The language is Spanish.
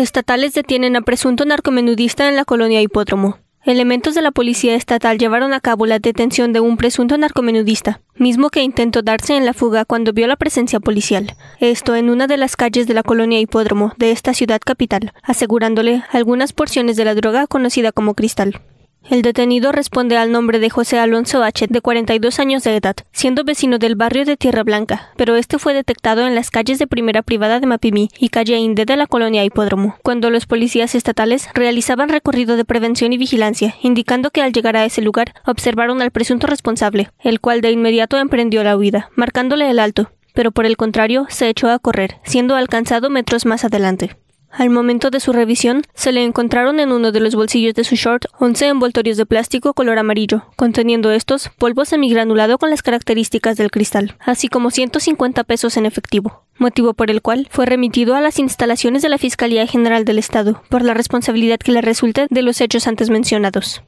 Estatales detienen a presunto narcomenudista en la colonia Hipódromo. Elementos de la policía estatal llevaron a cabo la detención de un presunto narcomenudista, mismo que intentó darse en la fuga cuando vio la presencia policial. Esto en una de las calles de la colonia Hipódromo de esta ciudad capital, asegurándole algunas porciones de la droga conocida como cristal. El detenido responde al nombre de José Alonso H., de 42 años de edad, siendo vecino del barrio de Tierra Blanca, pero este fue detectado en las calles de Primera Privada de Mapimí y calle Inde de la colonia Hipódromo, cuando los policías estatales realizaban recorrido de prevención y vigilancia, indicando que al llegar a ese lugar observaron al presunto responsable, el cual de inmediato emprendió la huida, marcándole el alto, pero por el contrario se echó a correr, siendo alcanzado metros más adelante. Al momento de su revisión, se le encontraron en uno de los bolsillos de su short 11 envoltorios de plástico color amarillo, conteniendo estos polvo semigranulado con las características del cristal, así como 150 pesos en efectivo, motivo por el cual fue remitido a las instalaciones de la Fiscalía General del Estado por la responsabilidad que le resulte de los hechos antes mencionados.